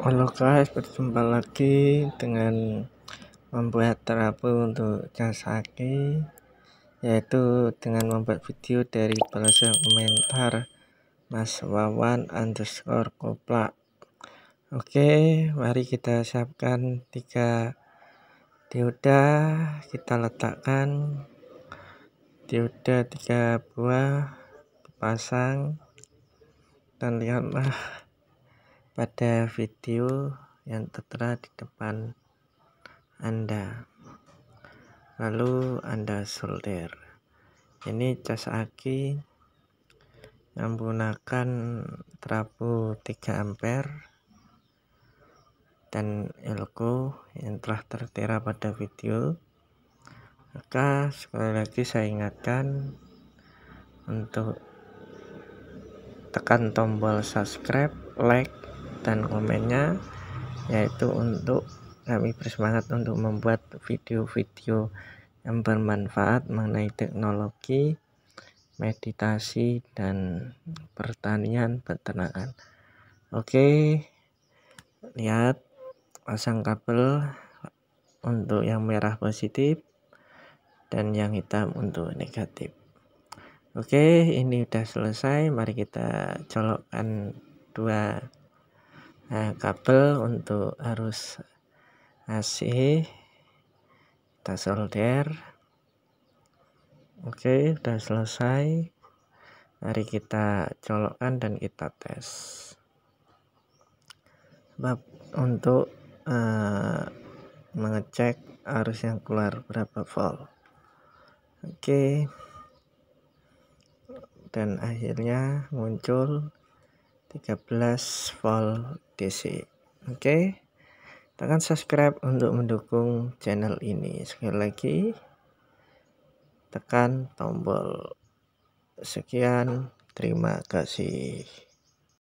Halo guys, berjumpa lagi dengan membuat terapi untuk Kawasaki yaitu dengan membuat video dari balasan komentar Mas Wawan underscore kopla. Oke, mari kita siapkan tiga dioda kita letakkan dioda tiga buah pasang dan lihatlah pada video yang tertera di depan Anda. Lalu Anda solder. Ini cas aki yang menggunakan trapu 3 ampere dan elko yang telah tertera pada video. Maka sekali lagi saya ingatkan untuk tekan tombol subscribe, like, dan komennya yaitu untuk kami bersemangat untuk membuat video-video yang bermanfaat mengenai teknologi, meditasi, dan pertanian peternakan. Oke, lihat pasang kabel untuk yang merah positif dan yang hitam untuk negatif. Oke, ini udah selesai. Mari kita colokkan dua nah, kabel untuk arus AC kita solder oke sudah selesai mari kita colokkan dan kita tes sebab untuk uh, mengecek arus yang keluar berapa volt oke dan akhirnya muncul 13 volt DC oke okay? tekan subscribe untuk mendukung channel ini sekali lagi tekan tombol sekian terima kasih